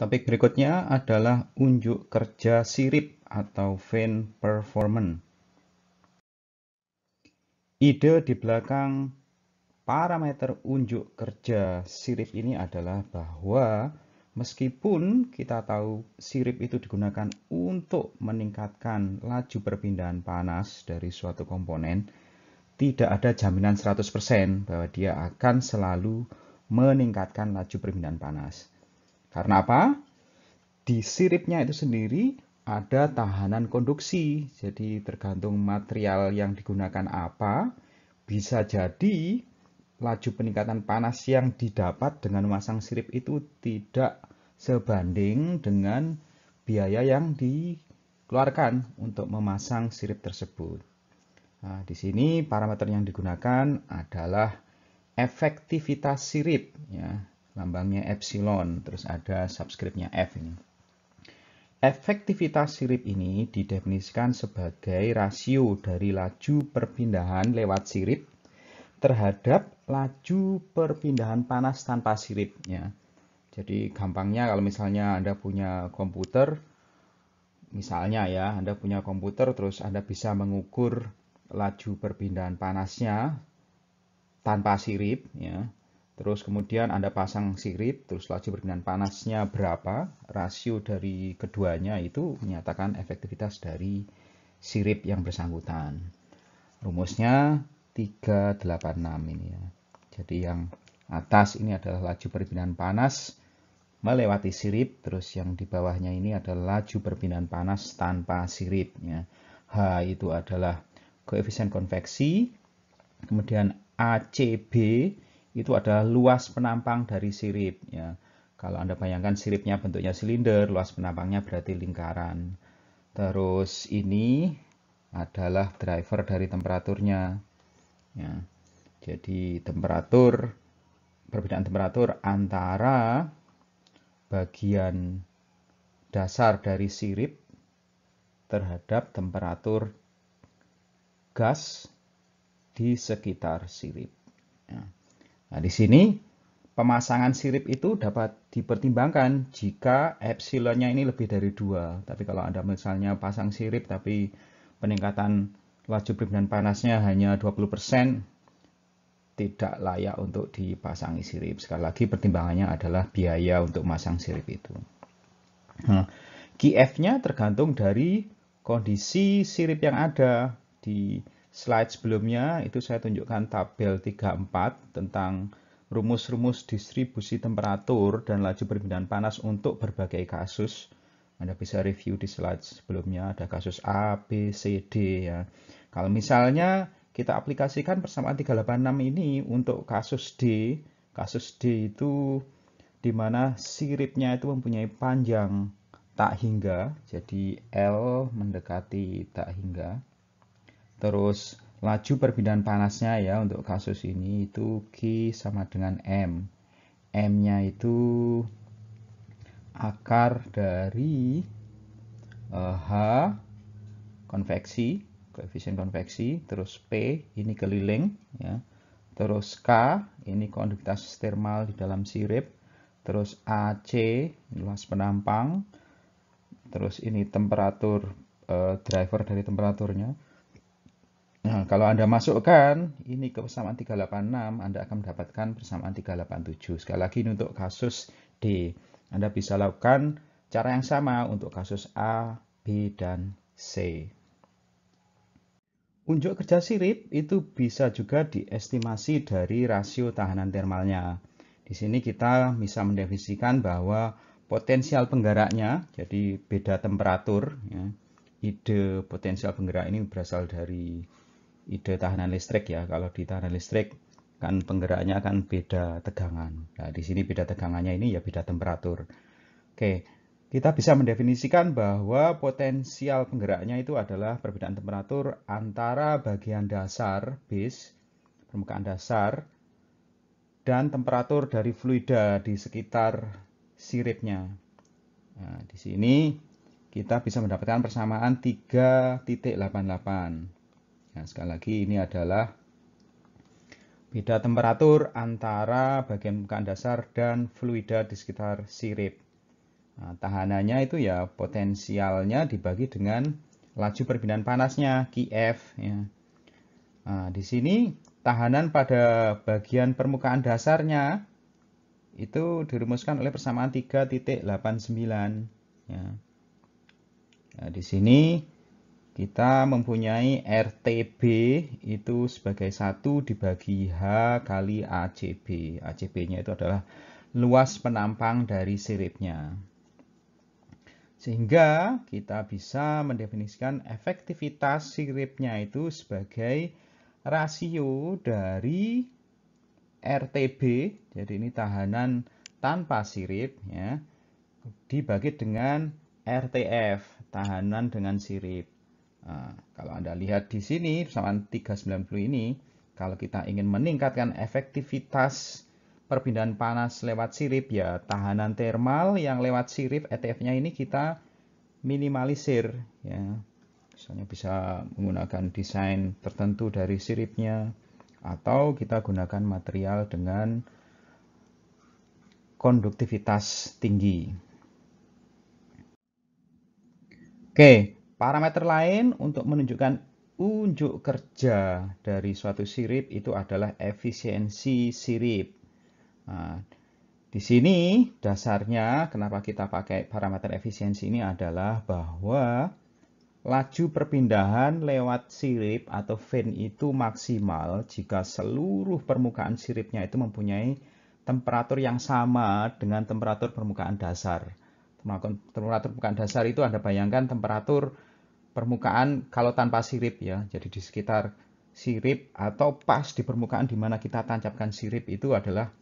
Topik berikutnya adalah unjuk kerja sirip atau vein performance. Ide di belakang parameter unjuk kerja sirip ini adalah bahwa meskipun kita tahu sirip itu digunakan untuk meningkatkan laju perpindahan panas dari suatu komponen, tidak ada jaminan 100% bahwa dia akan selalu meningkatkan laju perpindahan panas. Karena apa? Di siripnya itu sendiri ada tahanan konduksi. Jadi tergantung material yang digunakan apa, bisa jadi laju peningkatan panas yang didapat dengan memasang sirip itu tidak sebanding dengan biaya yang dikeluarkan untuk memasang sirip tersebut. Nah, di sini parameter yang digunakan adalah efektivitas sirip. Ya lambangnya epsilon, terus ada subscriptnya F ini. Efektivitas sirip ini didefinisikan sebagai rasio dari laju perpindahan lewat sirip terhadap laju perpindahan panas tanpa siripnya. Jadi gampangnya kalau misalnya Anda punya komputer, misalnya ya Anda punya komputer terus Anda bisa mengukur laju perpindahan panasnya tanpa sirip ya Terus kemudian Anda pasang sirip, terus laju perkembangan panasnya berapa, rasio dari keduanya itu menyatakan efektivitas dari sirip yang bersangkutan. Rumusnya 386 ini ya. Jadi yang atas ini adalah laju perpindahan panas melewati sirip, terus yang di bawahnya ini adalah laju perpindahan panas tanpa sirip. Ya. H itu adalah koefisien konveksi, kemudian ACB itu adalah luas penampang dari sirip. Ya. Kalau Anda bayangkan siripnya bentuknya silinder, luas penampangnya berarti lingkaran. Terus ini adalah driver dari temperaturnya. Ya. Jadi temperatur, perbedaan temperatur antara bagian dasar dari sirip terhadap temperatur gas di sekitar sirip. Ya. Nah, di sini pemasangan sirip itu dapat dipertimbangkan jika epsilonnya ini lebih dari dua. Tapi kalau Anda misalnya pasang sirip tapi peningkatan laju brim dan panasnya hanya 20%, tidak layak untuk dipasangi sirip. Sekali lagi pertimbangannya adalah biaya untuk masang sirip itu. Nah, QF-nya tergantung dari kondisi sirip yang ada di slide sebelumnya itu saya tunjukkan tabel 34 tentang rumus-rumus distribusi temperatur dan laju perpindahan panas untuk berbagai kasus. Anda bisa review di slide sebelumnya ada kasus A, B, C, D ya. Kalau misalnya kita aplikasikan persamaan 386 ini untuk kasus D, kasus D itu di mana siripnya itu mempunyai panjang tak hingga, jadi L mendekati tak hingga Terus laju perpindahan panasnya ya untuk kasus ini itu Q sama dengan M. M-nya itu akar dari eh, H konveksi, koefisien konveksi, terus P ini keliling ya. Terus K ini konduktivitas termal di dalam sirip, terus AC luas penampang, terus ini temperatur eh, driver dari temperaturnya Nah, kalau Anda masukkan ini ke persamaan 386, Anda akan mendapatkan persamaan 387. Sekali lagi ini untuk kasus D. Anda bisa lakukan cara yang sama untuk kasus A, B, dan C. Unjuk kerja sirip itu bisa juga diestimasi dari rasio tahanan termalnya. Di sini kita bisa mendefinisikan bahwa potensial penggeraknya, jadi beda temperatur, ya, ide potensial penggerak ini berasal dari ide tahanan listrik ya. Kalau di tahanan listrik kan penggeraknya akan beda tegangan. Nah, di sini beda tegangannya ini ya beda temperatur. Oke, kita bisa mendefinisikan bahwa potensial penggeraknya itu adalah perbedaan temperatur antara bagian dasar base permukaan dasar dan temperatur dari fluida di sekitar siripnya. Nah, di sini kita bisa mendapatkan persamaan 3.88. Nah, sekali lagi ini adalah beda temperatur antara bagian permukaan dasar dan fluida di sekitar sirip. Nah, tahanannya itu ya potensialnya dibagi dengan laju perbedaan panasnya Qf. Ya. Nah, di sini tahanan pada bagian permukaan dasarnya itu dirumuskan oleh persamaan 3.89. Ya. Nah, di sini kita mempunyai RTB itu sebagai satu dibagi H kali ACB. ACB-nya itu adalah luas penampang dari siripnya. Sehingga kita bisa mendefinisikan efektivitas siripnya itu sebagai rasio dari RTB, jadi ini tahanan tanpa sirip, ya, dibagi dengan RTF, tahanan dengan sirip. Nah, kalau Anda lihat di sini persamaan 390 ini, kalau kita ingin meningkatkan efektivitas perpindahan panas lewat sirip ya tahanan thermal yang lewat sirip ETF-nya ini kita minimalisir ya. Misalnya bisa menggunakan desain tertentu dari siripnya atau kita gunakan material dengan konduktivitas tinggi. Oke, Parameter lain untuk menunjukkan unjuk kerja dari suatu sirip itu adalah efisiensi sirip. Nah, di sini dasarnya kenapa kita pakai parameter efisiensi ini adalah bahwa laju perpindahan lewat sirip atau vein itu maksimal jika seluruh permukaan siripnya itu mempunyai temperatur yang sama dengan temperatur permukaan dasar. Temperatur permukaan dasar itu Anda bayangkan temperatur permukaan kalau tanpa sirip ya. Jadi di sekitar sirip atau pas di permukaan di mana kita tancapkan sirip itu adalah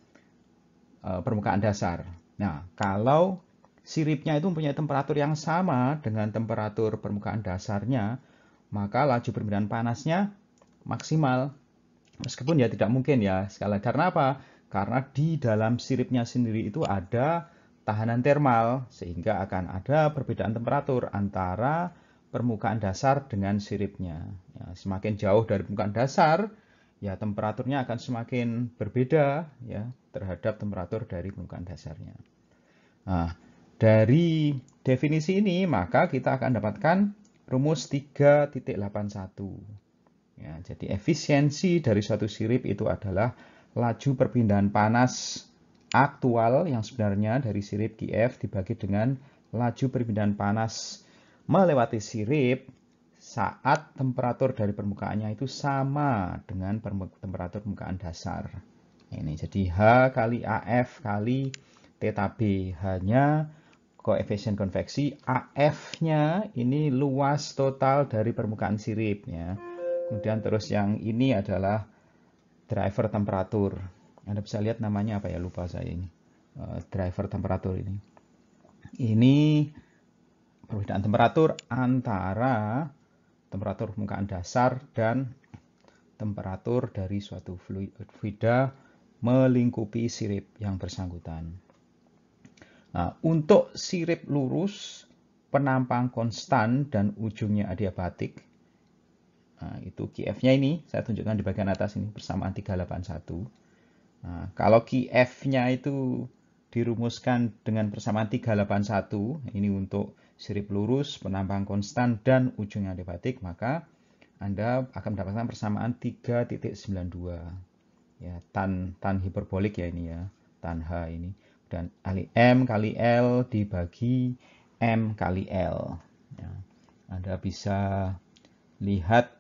e, permukaan dasar. Nah, kalau siripnya itu mempunyai temperatur yang sama dengan temperatur permukaan dasarnya, maka laju perpindahan panasnya maksimal. Meskipun ya tidak mungkin ya sekali karena apa? Karena di dalam siripnya sendiri itu ada tahanan termal sehingga akan ada perbedaan temperatur antara permukaan dasar dengan siripnya. Ya, semakin jauh dari permukaan dasar, ya temperaturnya akan semakin berbeda ya terhadap temperatur dari permukaan dasarnya. Nah, dari definisi ini maka kita akan dapatkan rumus 3.81. Ya, jadi efisiensi dari suatu sirip itu adalah laju perpindahan panas aktual yang sebenarnya dari sirip QF dibagi dengan laju perpindahan panas melewati sirip saat temperatur dari permukaannya itu sama dengan temperatur permukaan dasar. Ini jadi H kali AF kali theta B. Hanya koefisien konveksi AF-nya ini luas total dari permukaan siripnya. Kemudian terus yang ini adalah driver temperatur. Anda bisa lihat namanya apa ya lupa saya ini. Eh, driver temperatur ini. Ini perbedaan temperatur antara temperatur permukaan dasar dan temperatur dari suatu fluida melingkupi sirip yang bersangkutan. Nah, untuk sirip lurus, penampang konstan dan ujungnya adiabatik, nah, itu QF-nya ini, saya tunjukkan di bagian atas ini persamaan 381. Nah, kalau QF-nya itu dirumuskan dengan persamaan 381, ini untuk sirip lurus, penambang konstan, dan ujungnya adiabatik, maka Anda akan mendapatkan persamaan 3.92. Ya, tan, tan hiperbolik ya ini ya, tan H ini. Dan kali M kali L dibagi M kali L. Ya. Anda bisa lihat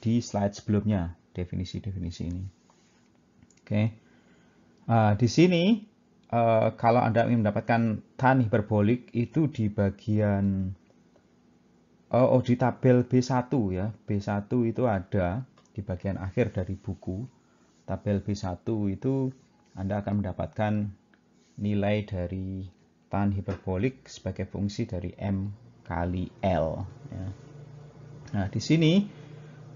di slide sebelumnya definisi-definisi ini. Oke, okay. uh, di sini Eh, kalau Anda ingin mendapatkan tan hiperbolik itu di bagian uh, oh di tabel B1 ya. B1 itu ada di bagian akhir dari buku. Tabel B1 itu Anda akan mendapatkan nilai dari tan hiperbolik sebagai fungsi dari M kali L ya. Nah, di sini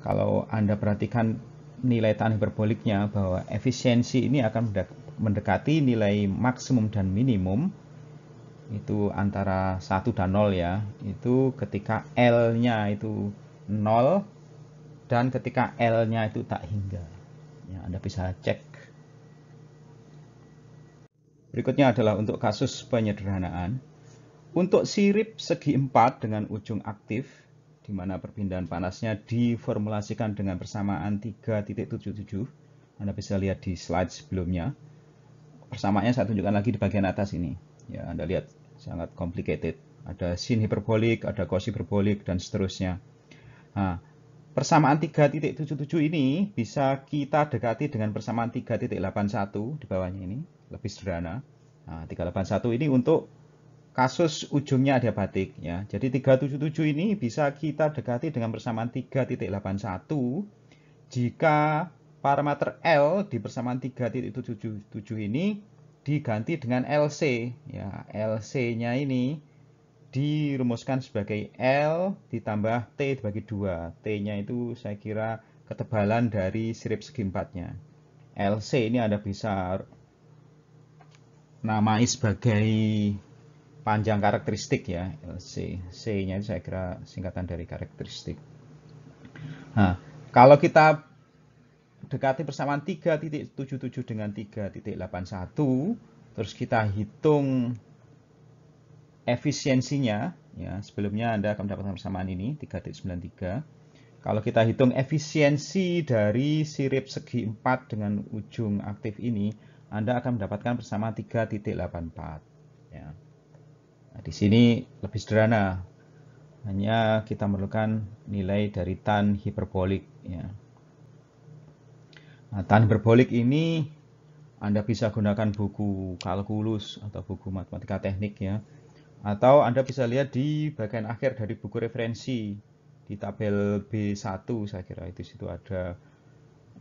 kalau Anda perhatikan nilai tan hiperboliknya bahwa efisiensi ini akan mendekati nilai maksimum dan minimum itu antara 1 dan 0 ya itu ketika L-nya itu 0 dan ketika L-nya itu tak hingga ya, Anda bisa cek berikutnya adalah untuk kasus penyederhanaan untuk sirip segi 4 dengan ujung aktif di mana perpindahan panasnya diformulasikan dengan persamaan 3.77 Anda bisa lihat di slide sebelumnya persamaannya saya tunjukkan lagi di bagian atas ini. Ya, Anda lihat sangat complicated. Ada sin hiperbolik, ada cos hiperbolik, dan seterusnya. Nah, persamaan 3.77 ini bisa kita dekati dengan persamaan 3.81 di bawahnya ini, lebih sederhana. Nah, 381 ini untuk kasus ujungnya adiabatik ya. Jadi 377 ini bisa kita dekati dengan persamaan 3.81 jika parameter L di persamaan 3.77 ini diganti dengan LC. Ya, LC-nya ini dirumuskan sebagai L ditambah T dibagi 2. T-nya itu saya kira ketebalan dari sirip segi empatnya. LC ini Anda bisa namai sebagai panjang karakteristik ya LC. C-nya saya kira singkatan dari karakteristik. Nah, kalau kita dekati persamaan 3.77 dengan 3.81 terus kita hitung efisiensinya ya sebelumnya Anda akan mendapatkan persamaan ini 3.93 kalau kita hitung efisiensi dari sirip segi 4 dengan ujung aktif ini Anda akan mendapatkan persamaan 3.84 ya nah, di sini lebih sederhana hanya kita memerlukan nilai dari tan hiperbolik ya Nah, tan berbolik ini Anda bisa gunakan buku kalkulus atau buku matematika teknik ya. Atau Anda bisa lihat di bagian akhir dari buku referensi di tabel B1 saya kira itu situ ada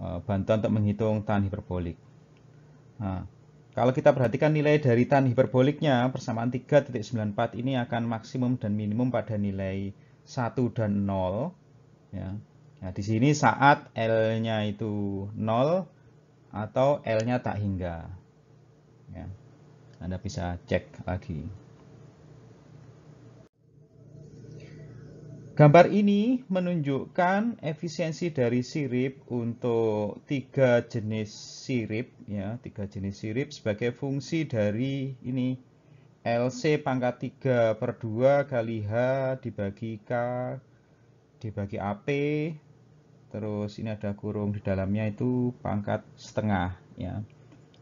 eh, bantuan untuk menghitung tan hiperbolik. Nah, kalau kita perhatikan nilai dari tan hiperboliknya, persamaan 3.94 ini akan maksimum dan minimum pada nilai 1 dan 0. Ya. Nah, di sini saat L-nya itu 0 atau L-nya tak hingga. Ya. Anda bisa cek lagi. Gambar ini menunjukkan efisiensi dari sirip untuk tiga jenis sirip ya, tiga jenis sirip sebagai fungsi dari ini LC pangkat 3 per 2 kali H dibagi K dibagi AP terus ini ada kurung di dalamnya itu pangkat setengah ya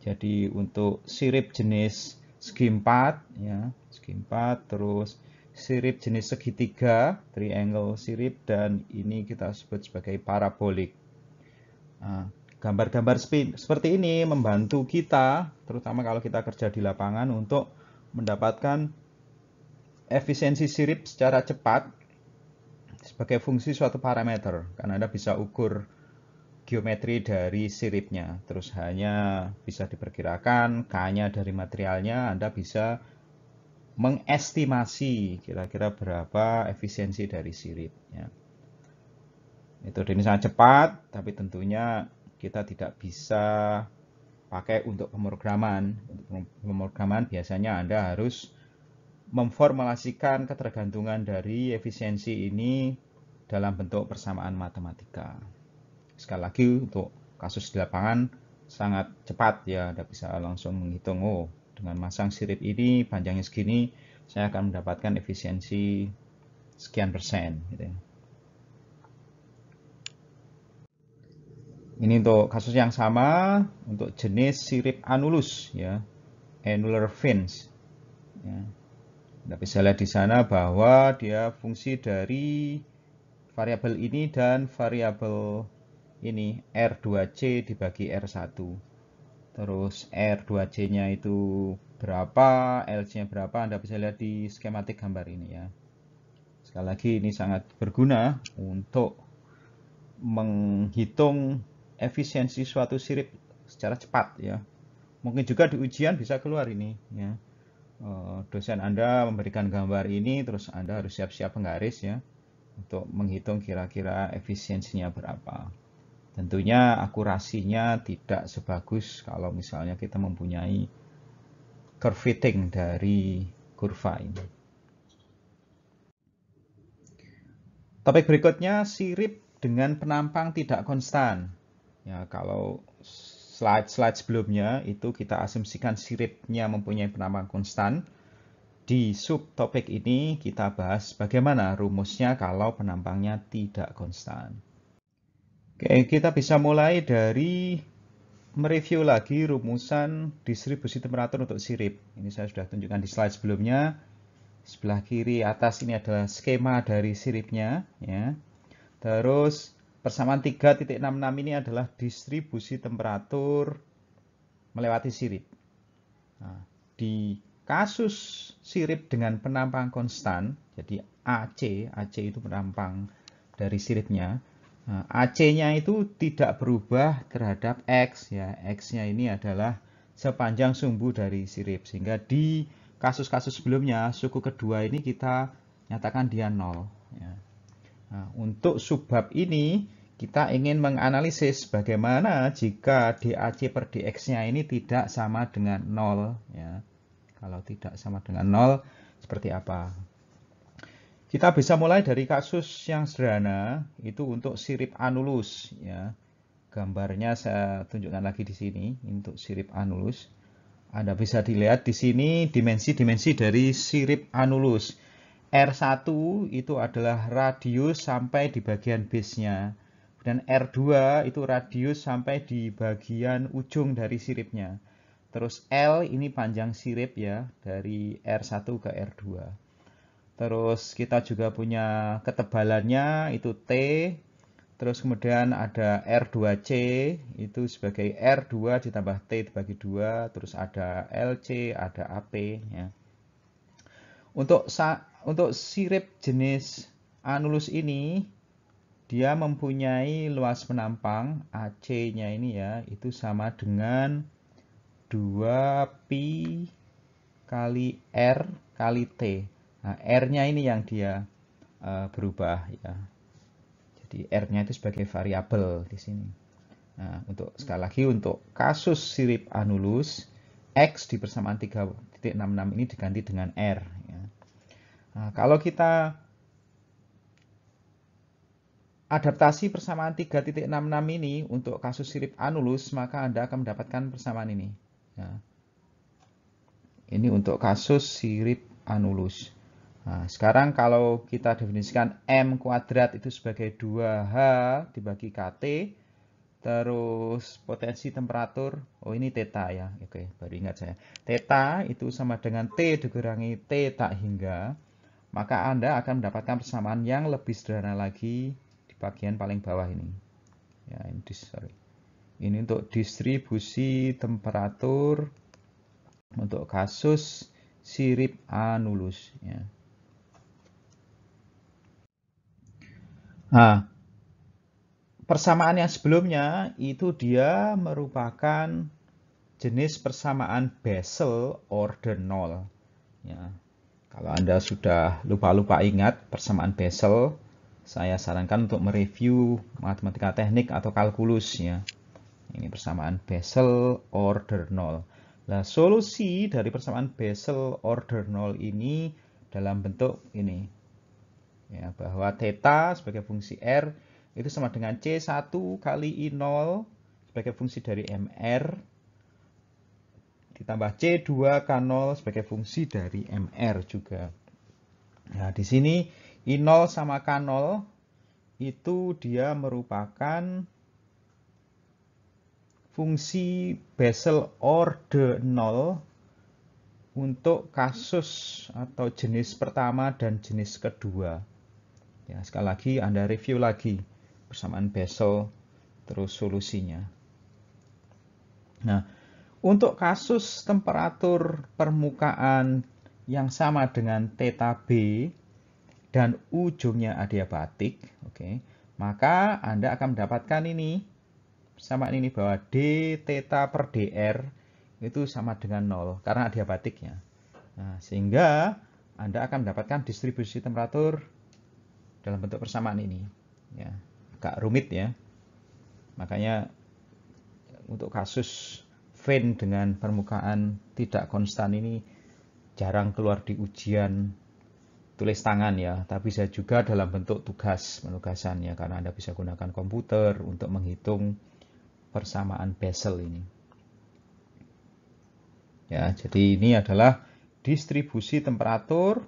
jadi untuk sirip jenis segi empat ya segi empat terus sirip jenis segitiga triangle sirip dan ini kita sebut sebagai parabolik nah, gambar-gambar nah, seperti ini membantu kita terutama kalau kita kerja di lapangan untuk mendapatkan efisiensi sirip secara cepat sebagai fungsi suatu parameter karena Anda bisa ukur geometri dari siripnya terus hanya bisa diperkirakan K-nya dari materialnya Anda bisa mengestimasi kira-kira berapa efisiensi dari siripnya. ya. metode ini sangat cepat tapi tentunya kita tidak bisa pakai untuk pemrograman untuk pemrograman biasanya Anda harus memformulasikan ketergantungan dari efisiensi ini dalam bentuk persamaan matematika. Sekali lagi untuk kasus di lapangan sangat cepat ya, Anda bisa langsung menghitung, oh dengan masang sirip ini panjangnya segini, saya akan mendapatkan efisiensi sekian persen. Gitu ya. Ini untuk kasus yang sama untuk jenis sirip anulus, ya, annular fins. Ya anda bisa lihat di sana bahwa dia fungsi dari variabel ini dan variabel ini R2C dibagi R1. Terus R2C-nya itu berapa, LC-nya berapa, Anda bisa lihat di skematik gambar ini ya. Sekali lagi ini sangat berguna untuk menghitung efisiensi suatu sirip secara cepat ya. Mungkin juga di ujian bisa keluar ini ya. Eh, dosen Anda memberikan gambar ini, terus Anda harus siap-siap penggaris ya, untuk menghitung kira-kira efisiensinya berapa. Tentunya akurasinya tidak sebagus kalau misalnya kita mempunyai curve fitting dari kurva ini. Topik berikutnya sirip dengan penampang tidak konstan. Ya, kalau slide-slide sebelumnya itu kita asumsikan siripnya mempunyai penambahan konstan. Di subtopik ini kita bahas bagaimana rumusnya kalau penampangnya tidak konstan. Oke, kita bisa mulai dari mereview lagi rumusan distribusi temperatur untuk sirip. Ini saya sudah tunjukkan di slide sebelumnya. Sebelah kiri atas ini adalah skema dari siripnya. Ya. Terus Persamaan 3.66 ini adalah distribusi temperatur melewati sirip. Nah, di kasus sirip dengan penampang konstan, jadi AC, AC itu penampang dari siripnya, nah, AC-nya itu tidak berubah terhadap X, ya X-nya ini adalah sepanjang sumbu dari sirip, sehingga di kasus-kasus sebelumnya, suku kedua ini kita nyatakan dia nol. Ya. Nah, untuk subbab ini, kita ingin menganalisis bagaimana jika DAC per DX-nya ini tidak sama dengan 0. Ya. Kalau tidak sama dengan 0, seperti apa? Kita bisa mulai dari kasus yang sederhana, itu untuk sirip anulus. Ya. Gambarnya saya tunjukkan lagi di sini, untuk sirip anulus. Anda bisa dilihat di sini dimensi-dimensi dari sirip anulus. R1 itu adalah radius sampai di bagian base-nya. Kemudian R2 itu radius sampai di bagian ujung dari siripnya. Terus L ini panjang sirip ya, dari R1 ke R2. Terus kita juga punya ketebalannya itu T. Terus kemudian ada R2C, itu sebagai R2 ditambah T dibagi 2. Terus ada LC, ada AP. Ya. Untuk, untuk sirip jenis anulus ini, dia mempunyai luas penampang AC-nya ini ya, itu sama dengan 2pi kali R kali T. Nah, R-nya ini yang dia uh, berubah ya. Jadi R-nya itu sebagai variabel di sini. Nah, untuk sekali lagi untuk kasus sirip anulus X di persamaan 3.66 ini diganti dengan R. Ya. Nah, kalau kita adaptasi persamaan 3.66 ini untuk kasus sirip anulus, maka Anda akan mendapatkan persamaan ini. Ya. Ini untuk kasus sirip anulus. Nah, sekarang kalau kita definisikan M kuadrat itu sebagai 2H dibagi KT, terus potensi temperatur, oh ini teta ya, oke baru ingat saya. teta itu sama dengan T dikurangi T tak hingga, maka Anda akan mendapatkan persamaan yang lebih sederhana lagi, bagian paling bawah ini ya ini sorry ini untuk distribusi temperatur untuk kasus sirip anulus ya. Nah, persamaan yang sebelumnya itu dia merupakan jenis persamaan Bessel order 0 ya. Kalau Anda sudah lupa-lupa ingat persamaan Bessel saya sarankan untuk mereview matematika teknik atau kalkulus ya. Ini persamaan Bessel order 0. Nah, solusi dari persamaan Bessel order 0 ini dalam bentuk ini. Ya, bahwa theta sebagai fungsi R itu sama dengan C1 kali I0 sebagai fungsi dari MR ditambah C2 K0 sebagai fungsi dari MR juga. Nah, di sini I0 sama K0 itu dia merupakan fungsi Bessel order 0 untuk kasus atau jenis pertama dan jenis kedua. Ya, sekali lagi Anda review lagi persamaan Bessel terus solusinya. Nah, untuk kasus temperatur permukaan yang sama dengan θB dan ujungnya adiabatik, oke, maka Anda akan mendapatkan ini sama ini bahwa d theta per dr itu sama dengan 0 karena adiabatiknya. Nah, sehingga Anda akan mendapatkan distribusi temperatur dalam bentuk persamaan ini. Ya, agak rumit ya. Makanya untuk kasus vein dengan permukaan tidak konstan ini jarang keluar di ujian tulis tangan ya, tapi bisa juga dalam bentuk tugas penugasan ya, karena Anda bisa gunakan komputer untuk menghitung persamaan Bezel ini. Ya, jadi ini adalah distribusi temperatur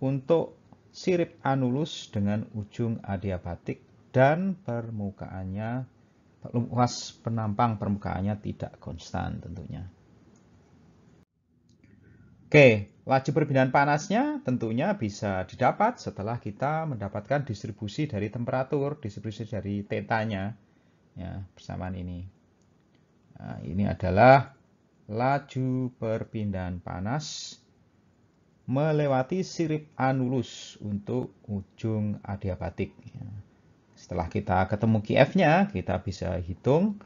untuk sirip anulus dengan ujung adiabatik dan permukaannya luas penampang permukaannya tidak konstan tentunya. Oke, laju perpindahan panasnya tentunya bisa didapat setelah kita mendapatkan distribusi dari temperatur, distribusi dari tetanya ya, bersamaan ini. Nah, ini adalah laju perpindahan panas melewati sirip anulus untuk ujung adiabatik. Ya, setelah kita ketemu QF-nya, kita bisa hitung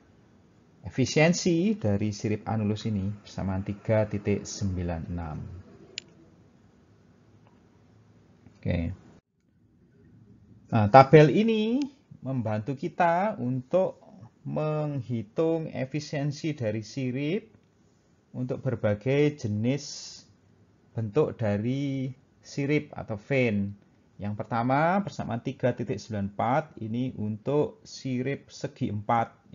Efisiensi dari sirip anulus ini bersamaan 3.96. Oke. Nah, tabel ini membantu kita untuk menghitung efisiensi dari sirip untuk berbagai jenis bentuk dari sirip atau vein. Yang pertama bersamaan 3.94 ini untuk sirip segi 4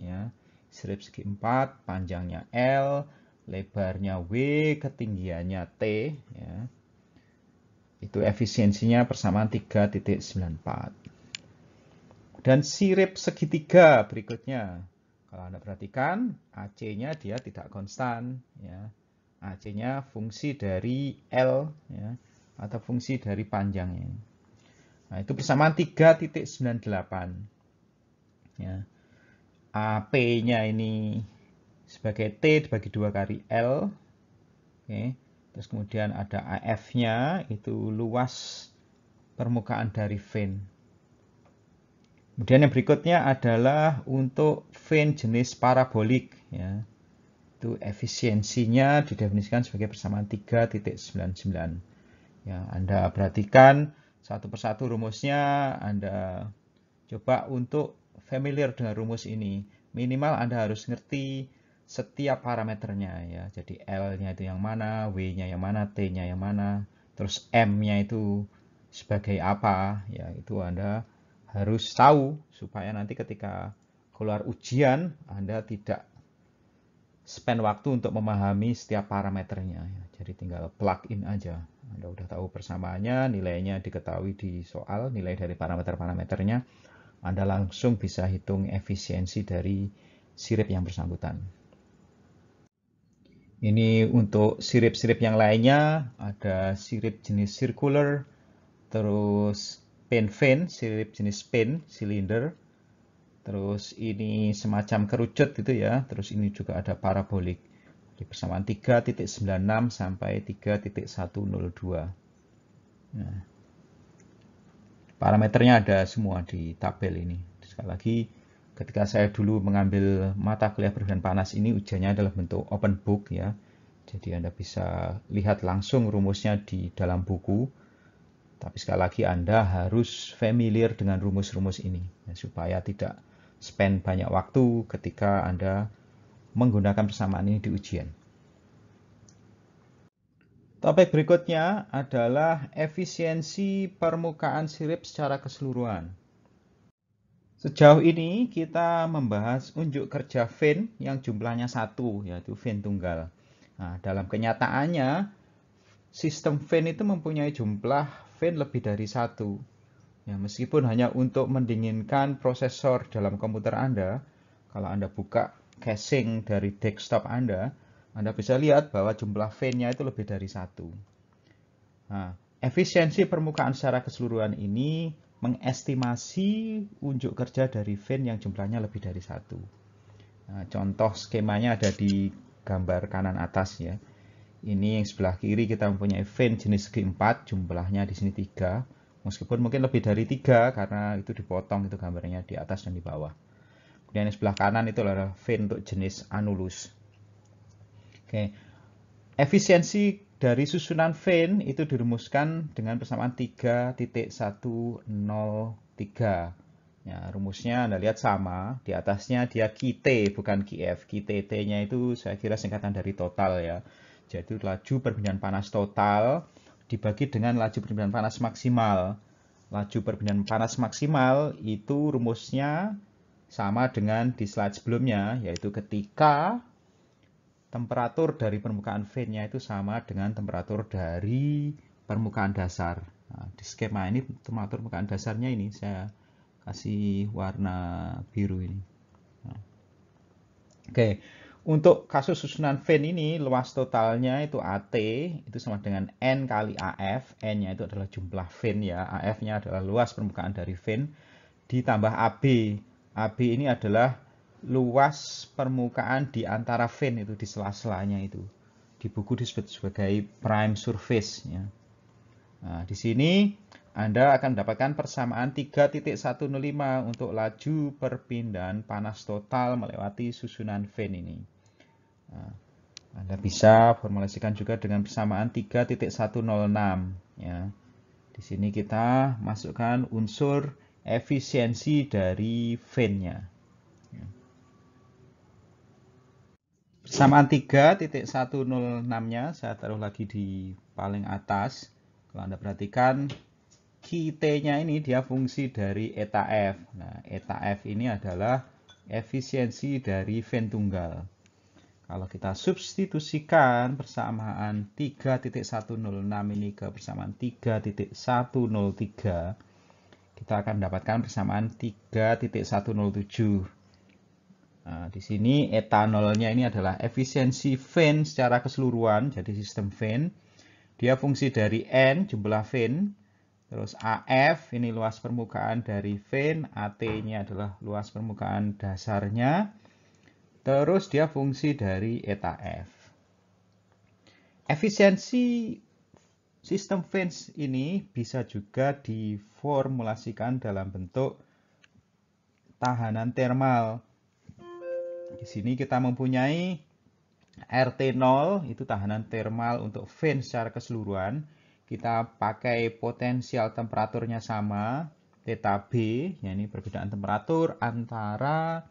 ya. Strip segi 4, panjangnya L, lebarnya W, ketinggiannya T. Ya. Itu efisiensinya persamaan 3.94. Dan sirip segitiga berikutnya. Kalau Anda perhatikan, AC-nya dia tidak konstan. Ya. AC-nya fungsi dari L ya, atau fungsi dari panjangnya. Nah, itu persamaan 3.98. Ya. AP-nya ini sebagai T dibagi dua kali L. Oke. Terus kemudian ada AF-nya itu luas permukaan dari vein. Kemudian yang berikutnya adalah untuk vein jenis parabolik ya. Itu efisiensinya didefinisikan sebagai persamaan 3.99. Ya, Anda perhatikan satu persatu rumusnya, Anda coba untuk familiar dengan rumus ini, minimal Anda harus ngerti setiap parameternya ya. Jadi L-nya itu yang mana, W-nya yang mana, T-nya yang mana, terus M-nya itu sebagai apa, ya itu Anda harus tahu supaya nanti ketika keluar ujian Anda tidak spend waktu untuk memahami setiap parameternya. Ya. Jadi tinggal plug in aja. Anda udah tahu persamaannya, nilainya diketahui di soal, nilai dari parameter-parameternya. Anda langsung bisa hitung efisiensi dari sirip yang bersangkutan. Ini untuk sirip-sirip yang lainnya, ada sirip jenis circular, terus pen fin, sirip jenis pen, silinder, terus ini semacam kerucut gitu ya, terus ini juga ada parabolik di persamaan 3.96 sampai 3.102. Nah, Parameternya ada semua di tabel ini. Sekali lagi, ketika saya dulu mengambil mata kuliah berbahan panas ini, ujiannya adalah bentuk open book ya. Jadi Anda bisa lihat langsung rumusnya di dalam buku. Tapi sekali lagi Anda harus familiar dengan rumus-rumus ini ya, supaya tidak spend banyak waktu ketika Anda menggunakan persamaan ini di ujian. Topik berikutnya adalah efisiensi permukaan sirip secara keseluruhan. Sejauh ini kita membahas unjuk kerja fin yang jumlahnya satu, yaitu fin tunggal. Nah, dalam kenyataannya, sistem fin itu mempunyai jumlah fin lebih dari satu. Ya, meskipun hanya untuk mendinginkan prosesor dalam komputer Anda, kalau Anda buka casing dari desktop Anda, anda bisa lihat bahwa jumlah vein-nya itu lebih dari satu. Nah, efisiensi permukaan secara keseluruhan ini mengestimasi unjuk kerja dari vein yang jumlahnya lebih dari satu. Nah, contoh skemanya ada di gambar kanan atas ya. Ini yang sebelah kiri kita mempunyai vein jenis segi 4, jumlahnya di sini 3. Meskipun mungkin lebih dari tiga karena itu dipotong itu gambarnya di atas dan di bawah. Kemudian yang sebelah kanan itu adalah vein untuk jenis anulus. Oke. Efisiensi dari susunan vein itu dirumuskan dengan persamaan 3.103. Ya, rumusnya Anda lihat sama, di atasnya dia QT bukan QF. QTT-nya itu saya kira singkatan dari total ya. Jadi laju perbedaan panas total dibagi dengan laju perbedaan panas maksimal. Laju perbedaan panas maksimal itu rumusnya sama dengan di slide sebelumnya, yaitu ketika temperatur dari permukaan fan nya itu sama dengan temperatur dari permukaan dasar. Nah, di skema ini temperatur permukaan dasarnya ini saya kasih warna biru ini. Nah. Oke, untuk kasus susunan vent ini luas totalnya itu AT itu sama dengan N kali AF. N-nya itu adalah jumlah vent ya, AF-nya adalah luas permukaan dari vent ditambah AB. AB ini adalah luas permukaan di antara vein itu di sela-selanya itu. Di buku disebut sebagai prime surface. Ya. Nah, di sini Anda akan mendapatkan persamaan 3.105 untuk laju perpindahan panas total melewati susunan vein ini. Nah, Anda bisa formulasikan juga dengan persamaan 3.106. Ya. Di sini kita masukkan unsur efisiensi dari vein-nya. Persamaan 3.106-nya saya taruh lagi di paling atas. Kalau Anda perhatikan, QT-nya ini dia fungsi dari eta F. Nah, eta F ini adalah efisiensi dari ven tunggal. Kalau kita substitusikan persamaan 3.106 ini ke persamaan 3.103, kita akan mendapatkan persamaan 3.107. Nah, di sini etanolnya ini adalah efisiensi fan e secara keseluruhan, jadi sistem fan, e Dia fungsi dari N, jumlah fan, e terus AF, ini luas permukaan dari fan, AT ini adalah luas permukaan dasarnya, terus dia fungsi dari eta F. Efisiensi sistem VINS ini bisa juga diformulasikan dalam bentuk tahanan termal di sini kita mempunyai RT0 itu tahanan termal untuk vent secara keseluruhan. Kita pakai potensial temperaturnya sama, θB, yakni perbedaan temperatur antara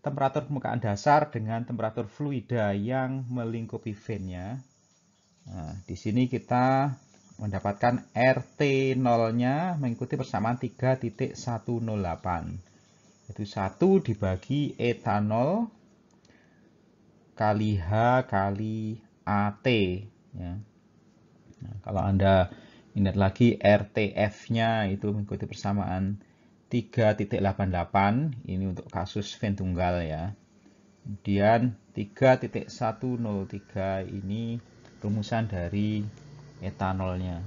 temperatur permukaan dasar dengan temperatur fluida yang melingkupi fan-nya. Nah, di sini kita mendapatkan RT0-nya mengikuti persamaan 3.108. Itu satu dibagi etanol kali H kali AT. Ya. Nah, kalau Anda ingat lagi RTF-nya itu mengikuti persamaan 3.88 ini untuk kasus ventunggal ya. Kemudian 3.103 ini rumusan dari etanolnya.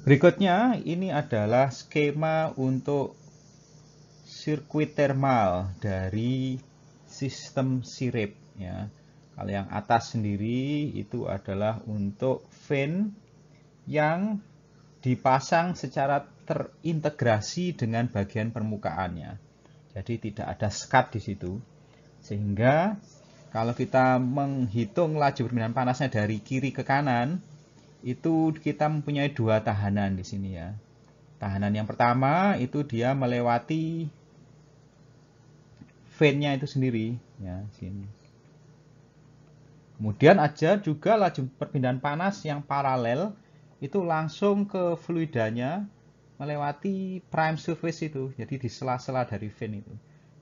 Berikutnya ini adalah skema untuk sirkuit termal dari sistem sirip ya. Kalau yang atas sendiri itu adalah untuk fin yang dipasang secara terintegrasi dengan bagian permukaannya. Jadi tidak ada skat di situ. Sehingga kalau kita menghitung laju perpindahan panasnya dari kiri ke kanan, itu kita mempunyai dua tahanan di sini ya. Tahanan yang pertama itu dia melewati vein-nya itu sendiri ya sini. Kemudian aja juga laju perpindahan panas yang paralel itu langsung ke fluidanya melewati prime surface itu, jadi di sela-sela dari vein itu.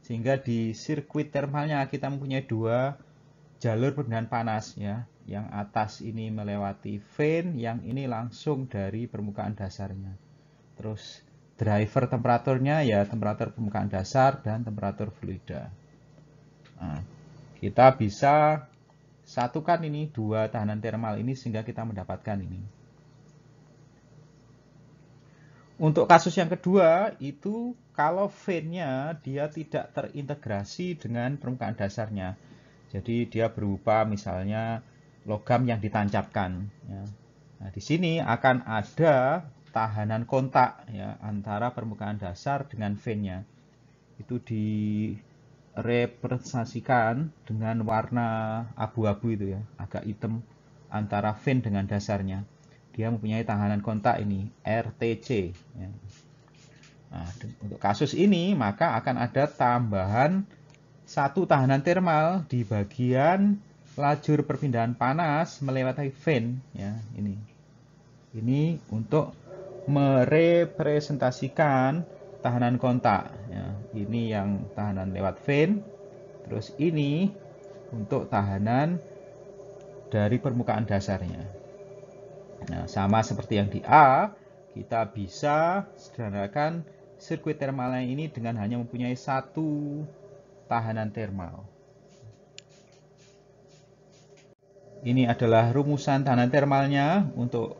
Sehingga di sirkuit termalnya kita mempunyai dua jalur perpindahan panas ya yang atas ini melewati vein, yang ini langsung dari permukaan dasarnya. Terus driver temperaturnya ya temperatur permukaan dasar dan temperatur fluida. Nah, kita bisa satukan ini dua tahanan termal ini sehingga kita mendapatkan ini. Untuk kasus yang kedua itu kalau vein-nya dia tidak terintegrasi dengan permukaan dasarnya. Jadi dia berupa misalnya logam yang ditancapkan. Ya. Nah, di sini akan ada tahanan kontak ya, antara permukaan dasar dengan veinnya. Itu direpresentasikan dengan warna abu-abu itu ya, agak hitam antara vein dengan dasarnya. Dia mempunyai tahanan kontak ini, RTC. Ya. Nah, untuk kasus ini maka akan ada tambahan satu tahanan termal di bagian lajur perpindahan panas melewati vent ya ini ini untuk merepresentasikan tahanan kontak ya ini yang tahanan lewat vein. terus ini untuk tahanan dari permukaan dasarnya nah sama seperti yang di A kita bisa sederhanakan sirkuit termalnya ini dengan hanya mempunyai satu tahanan termal. Ini adalah rumusan tahanan termalnya untuk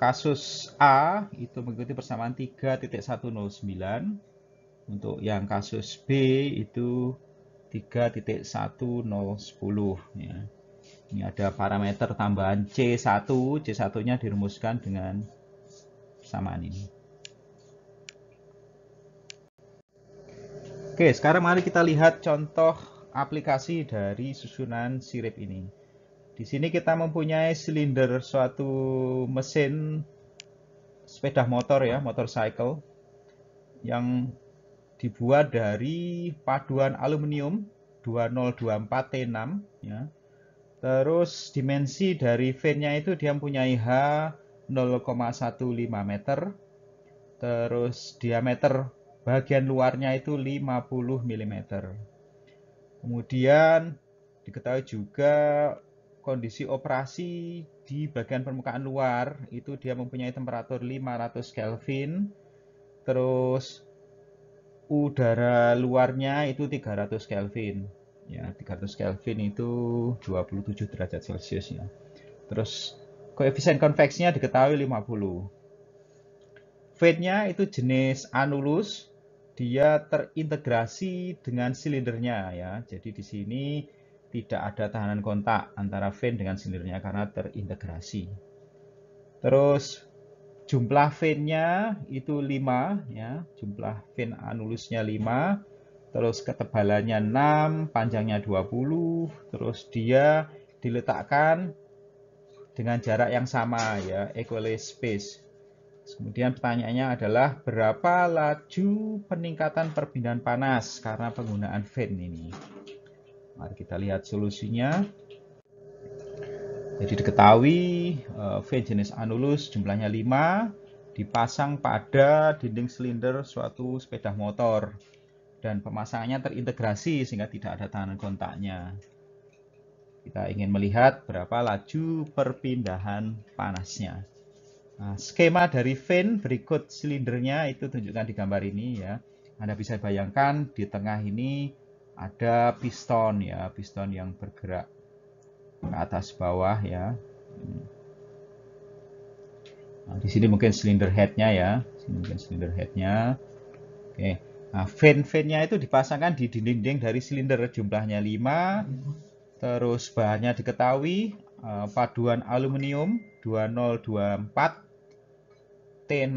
kasus A itu mengikuti persamaan 3.109. Untuk yang kasus B itu 3.1010. Ya. Ini ada parameter tambahan C1. C1-nya dirumuskan dengan persamaan ini. Oke, sekarang mari kita lihat contoh aplikasi dari susunan sirip ini. Di sini kita mempunyai silinder suatu mesin sepeda motor ya, motorcycle yang dibuat dari paduan aluminium 2024T6 ya. Terus dimensi dari ventnya itu dia mempunyai H 0,15 meter. Terus diameter bagian luarnya itu 50 mm. Kemudian diketahui juga kondisi operasi di bagian permukaan luar itu dia mempunyai temperatur 500 Kelvin terus udara luarnya itu 300 Kelvin ya 300 Kelvin itu 27 derajat Celcius ya terus koefisien konveksinya diketahui 50 fade nya itu jenis anulus dia terintegrasi dengan silindernya ya jadi di sini tidak ada tahanan kontak antara vein dengan silindernya karena terintegrasi. Terus jumlah veinnya itu 5 ya, jumlah vein anulusnya 5, terus ketebalannya 6, panjangnya 20, terus dia diletakkan dengan jarak yang sama ya, equal space. Kemudian pertanyaannya adalah berapa laju peningkatan perpindahan panas karena penggunaan vein ini? Mari kita lihat solusinya. Jadi diketahui eh, V jenis annulus jumlahnya 5 dipasang pada dinding silinder suatu sepeda motor dan pemasangannya terintegrasi sehingga tidak ada tahanan kontaknya. Kita ingin melihat berapa laju perpindahan panasnya. Nah, skema dari fin berikut silindernya itu tunjukkan di gambar ini ya. Anda bisa bayangkan di tengah ini ada piston ya piston yang bergerak ke atas bawah ya nah, di sini mungkin silinder headnya ya sini mungkin silinder headnya oke nah, fan fannya itu dipasangkan di dinding-dinding dari silinder jumlahnya 5 terus bahannya diketahui eh, paduan aluminium 2024 T6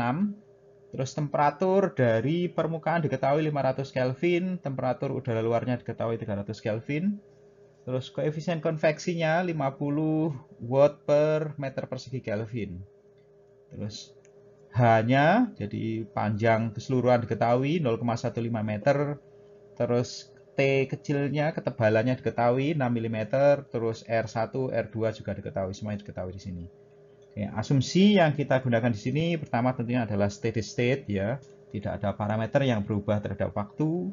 Terus temperatur dari permukaan diketahui 500 Kelvin, temperatur udara luarnya diketahui 300 Kelvin. Terus koefisien konveksinya 50 watt per meter persegi Kelvin. Terus hanya jadi panjang keseluruhan diketahui 0,15 meter. Terus T kecilnya ketebalannya diketahui 6 mm, terus R1, R2 juga diketahui, semuanya diketahui di sini. Oke, ya, asumsi yang kita gunakan di sini pertama tentunya adalah steady state ya, tidak ada parameter yang berubah terhadap waktu.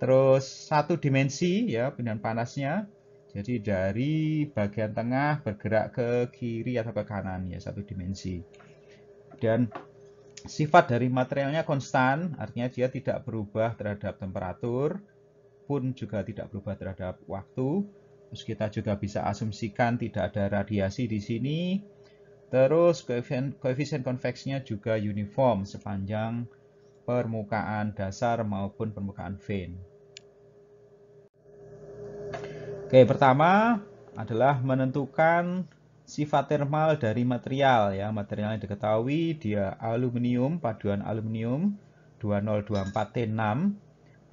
Terus satu dimensi ya pindahan panasnya. Jadi dari bagian tengah bergerak ke kiri atau ke kanan ya satu dimensi. Dan sifat dari materialnya konstan, artinya dia tidak berubah terhadap temperatur pun juga tidak berubah terhadap waktu. Terus kita juga bisa asumsikan tidak ada radiasi di sini, Terus koefisien, konveksinya juga uniform sepanjang permukaan dasar maupun permukaan vein. Oke, pertama adalah menentukan sifat termal dari material ya. Material yang diketahui dia aluminium, paduan aluminium 2024T6.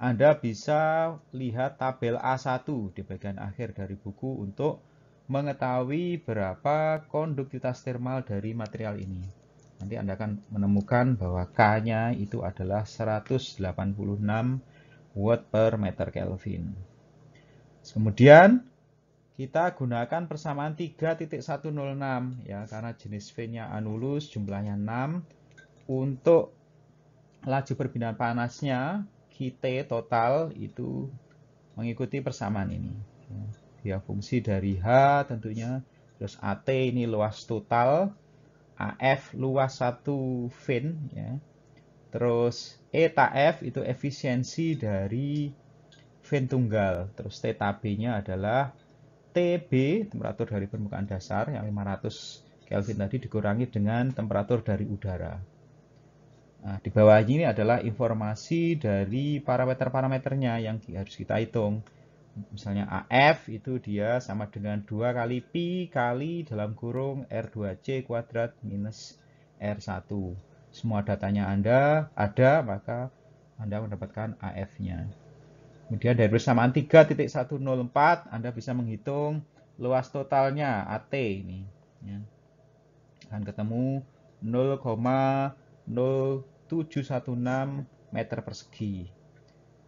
Anda bisa lihat tabel A1 di bagian akhir dari buku untuk mengetahui berapa konduktivitas termal dari material ini. Nanti Anda akan menemukan bahwa K-nya itu adalah 186 watt per meter Kelvin. Kemudian kita gunakan persamaan 3.106 ya karena jenis V-nya anulus jumlahnya 6 untuk laju perpindahan panasnya QT total itu mengikuti persamaan ini. Ya ya fungsi dari H tentunya terus AT ini luas total AF luas satu fin ya terus eta F itu efisiensi dari fin tunggal terus theta B nya adalah TB temperatur dari permukaan dasar yang 500 Kelvin tadi dikurangi dengan temperatur dari udara Nah, di bawah ini adalah informasi dari parameter-parameternya yang harus kita hitung misalnya AF itu dia sama dengan 2 kali Pi kali dalam kurung R2C kuadrat minus R1. Semua datanya Anda ada, maka Anda mendapatkan AF-nya. Kemudian dari persamaan 3.104, Anda bisa menghitung luas totalnya AT ini. Ya. Akan ketemu 0,0716 meter persegi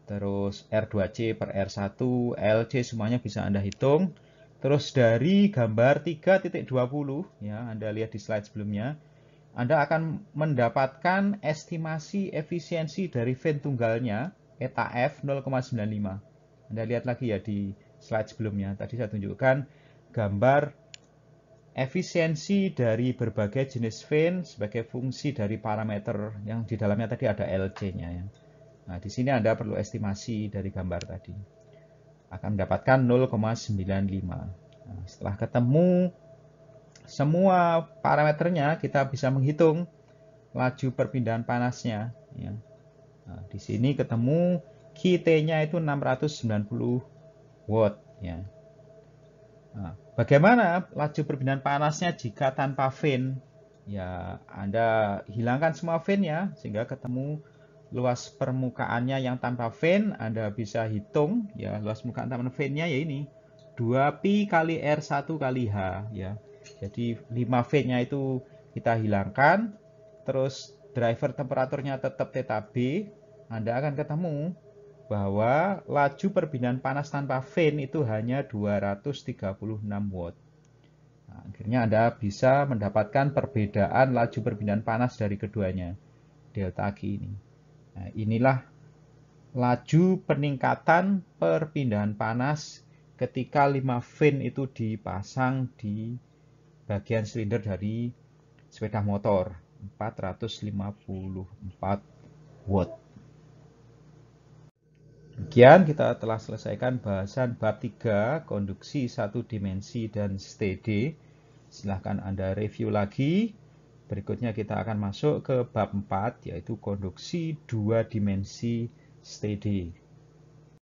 terus R2C per R1, LC semuanya bisa Anda hitung. Terus dari gambar 3.20 ya, Anda lihat di slide sebelumnya, Anda akan mendapatkan estimasi efisiensi dari vent tunggalnya eta F 0,95. Anda lihat lagi ya di slide sebelumnya. Tadi saya tunjukkan gambar efisiensi dari berbagai jenis vent sebagai fungsi dari parameter yang di dalamnya tadi ada LC-nya ya. Nah, di sini Anda perlu estimasi dari gambar tadi. Akan mendapatkan 0,95. Nah, setelah ketemu semua parameternya, kita bisa menghitung laju perpindahan panasnya. Ya. Nah, di sini ketemu QT-nya itu 690 watt. Ya. Nah, bagaimana laju perpindahan panasnya jika tanpa fin? Ya, Anda hilangkan semua fin ya, sehingga ketemu luas permukaannya yang tanpa vein Anda bisa hitung ya luas permukaan tanpa veinnya ya ini 2pi kali R1 kali H ya jadi 5 veinnya itu kita hilangkan terus driver temperaturnya tetap theta B Anda akan ketemu bahwa laju perbedaan panas tanpa vein itu hanya 236 watt nah, akhirnya Anda bisa mendapatkan perbedaan laju perbedaan panas dari keduanya delta Q ini Nah, inilah laju peningkatan perpindahan panas ketika 5 fin itu dipasang di bagian silinder dari sepeda motor 454 watt. Demikian kita telah selesaikan bahasan bab 3 konduksi satu dimensi dan steady. Silahkan Anda review lagi. Berikutnya kita akan masuk ke bab 4 yaitu konduksi dua dimensi steady.